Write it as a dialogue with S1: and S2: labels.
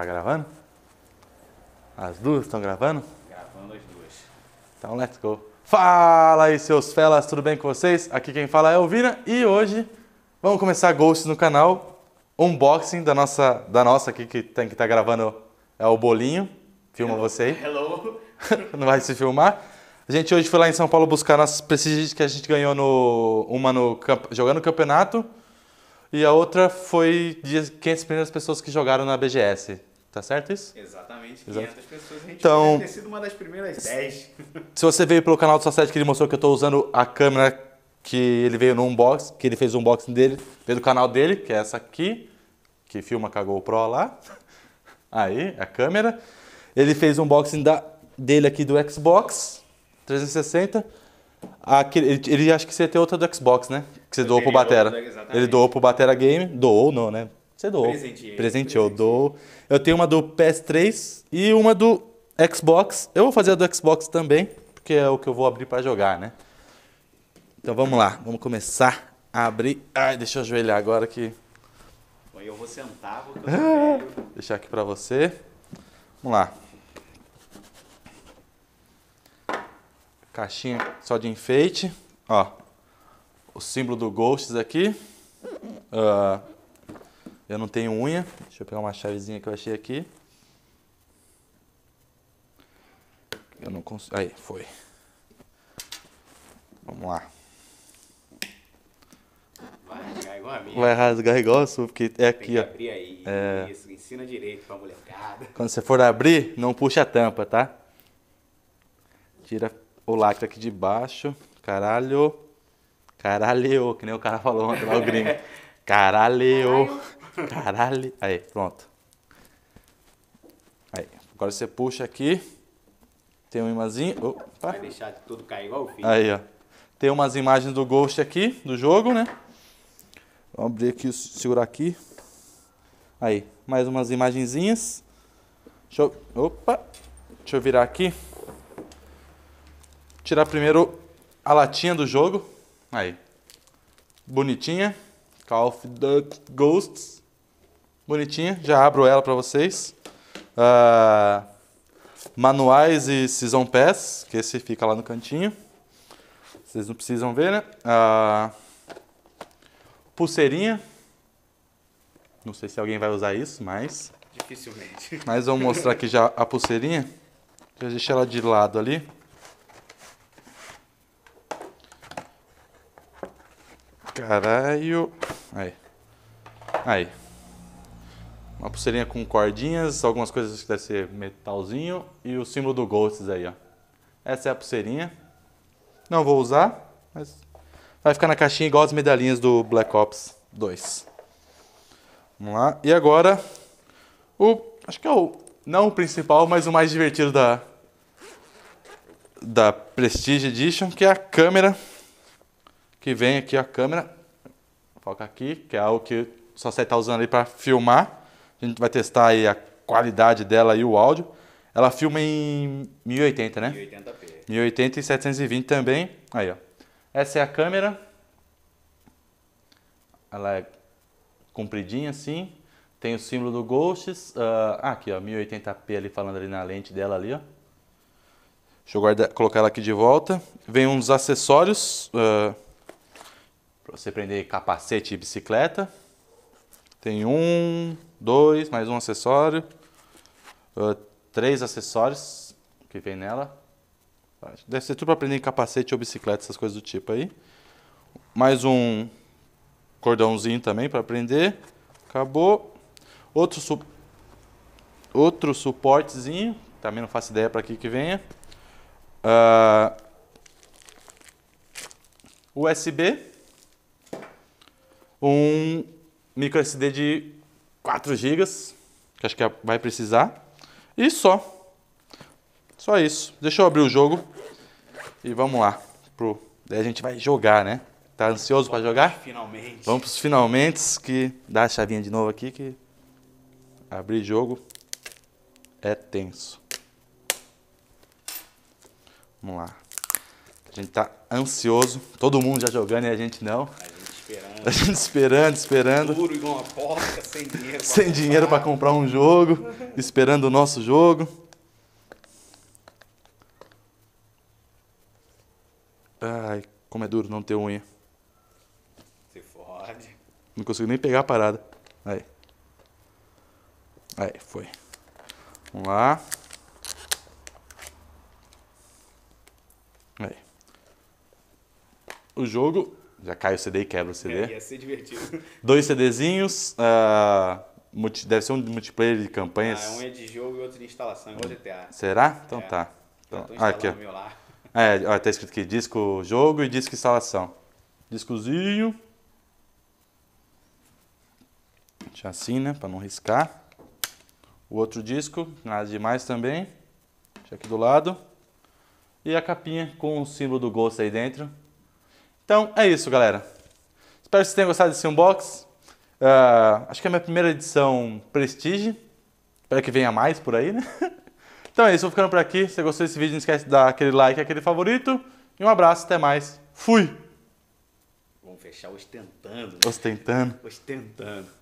S1: Tá gravando? As duas estão gravando? Gravando as duas. Então, let's go. Fala aí, seus felas, tudo bem com vocês? Aqui quem fala é o Vina e hoje vamos começar Ghost no canal. Unboxing da nossa, da nossa aqui que tem que estar tá gravando é o Bolinho. Filma Hello. você aí. Hello! Não vai se filmar. A gente hoje foi lá em São Paulo buscar nossas prestígios que a gente ganhou no, uma no jogando campeonato e a outra foi de 500 primeiras pessoas que jogaram na BGS. Tá certo isso? Exatamente, 500 Exato. pessoas. A gente então, ter sido uma das primeiras 10. Se você veio pelo canal do Society que ele mostrou que eu estou usando a câmera que ele veio no unboxing, que ele fez o unboxing dele, veio do canal dele, que é essa aqui, que filma com a GoPro lá. Aí, a câmera. Ele fez o unboxing da, dele aqui do Xbox 360. Aquele, ele, ele acho que você ia ter outra do Xbox, né? Que você doou pro Batera. ele doou pro Batera Game. Doou não, né? Você é doou. Presenteei. Presente, eu dou. Eu tenho uma do PS3 e uma do Xbox. Eu vou fazer a do Xbox também, porque é o que eu vou abrir para jogar, né? Então vamos lá, vamos começar a abrir. Ai, deixa eu ajoelhar agora que. Eu vou sentar, vou deixar aqui para você. Vamos lá. Caixinha só de enfeite. Ó, o símbolo do Ghosts aqui. Uh, eu não tenho unha. Deixa eu pegar uma chavezinha que eu achei aqui. Eu não consigo. Aí, foi. Vamos lá. Vai rasgar igual a minha. Vai rasgar igual a sua, porque é aqui, ó. abrir aí. É... Isso, ensina direito pra molecada. Quando você for abrir, não puxa a tampa, tá? Tira o lacre aqui de baixo. Caralho. Caralho, que nem o cara falou ontem lá, o gringo. Caralho. Caralho. Aí, pronto. Aí, agora você puxa aqui. Tem um imãzinho. Opa. Vai deixar tudo cair igual o fio. Aí, ó. Tem umas imagens do Ghost aqui, do jogo, né? Vamos abrir aqui, segurar aqui. Aí, mais umas imagenzinhas. Deixa eu... Opa! Deixa eu virar aqui. Tirar primeiro a latinha do jogo. Aí. Bonitinha. Call of Duty Ghosts bonitinha, já abro ela para vocês. Uh, manuais e Season Pass, que esse fica lá no cantinho. Vocês não precisam ver, né? Uh, pulseirinha. Não sei se alguém vai usar isso, mas... Dificilmente. Mas vamos mostrar aqui já a pulseirinha. Já deixei ela de lado ali. Caralho. Aí. Aí. Uma pulseirinha com cordinhas, algumas coisas que deve ser metalzinho e o símbolo do Ghosts aí, ó. Essa é a pulseirinha. Não vou usar, mas vai ficar na caixinha igual as medalhinhas do Black Ops 2. Vamos lá. E agora, o acho que é o não o principal, mas o mais divertido da da Prestige Edition, que é a câmera que vem aqui, a câmera foca aqui, que é algo que só você está usando ali para filmar. A gente vai testar aí a qualidade dela e o áudio. Ela filma em 1080, né? 1080p. 1080 e 720 também. Aí, ó. Essa é a câmera. Ela é compridinha assim. Tem o símbolo do Ghosts. Uh, aqui, ó. 1080p ali falando ali na lente dela ali, ó. Deixa eu guardar, colocar ela aqui de volta. Vem uns acessórios uh, ah, para você prender capacete e bicicleta. Tem um, dois, mais um acessório, uh, três acessórios que vem nela. Deve ser tudo para prender capacete ou bicicleta, essas coisas do tipo aí. Mais um cordãozinho também para prender. Acabou. Outro, su outro suportezinho, também não faço ideia para que que venha. Uh, ah, USB. Um micro SD de 4 GB, que acho que é, vai precisar. E só. Só isso. Deixa eu abrir o jogo e vamos lá. Pro... Daí a gente vai jogar, né? Tá ansioso para jogar? Finalmente. Vamos pros finalmente que dá a chavinha de novo aqui que abrir jogo é tenso. Vamos lá. A gente tá ansioso, todo mundo já jogando e a gente não esperando. A gente esperando, esperando. Duro igual uma porca, sem dinheiro. sem dinheiro para comprar um jogo, esperando o nosso jogo. Ai, como é duro não ter unha. Se fode. Não consigo nem pegar a parada. Aí. Aí, foi. Vamos lá. Aí. O jogo já cai o CD e quebra o CD. É, ia ser divertido. Dois CDzinhos, uh, ah, deve ser um multiplayer de campanhas. Ah, um é de jogo e outro de instalação, igual GTA. Será? Então é. tá. Então, ah, aqui, ó. Meu lá. É, ó, tá escrito aqui, disco jogo e disco instalação. Discozinho. né, para não riscar. O outro disco, nada demais também. Deixa aqui do lado. E a capinha com o símbolo do Ghost aí dentro. Então é isso, galera. Espero que vocês tenham gostado desse unbox. Uh, acho que é a minha primeira edição Prestige. Espero que venha mais por aí, né? Então é isso, vou ficando por aqui. Se você gostou desse vídeo, não esquece de dar aquele like, aquele favorito. E um abraço, até mais. Fui! Vamos fechar ostentando. Né? Ostentando. Ostentando.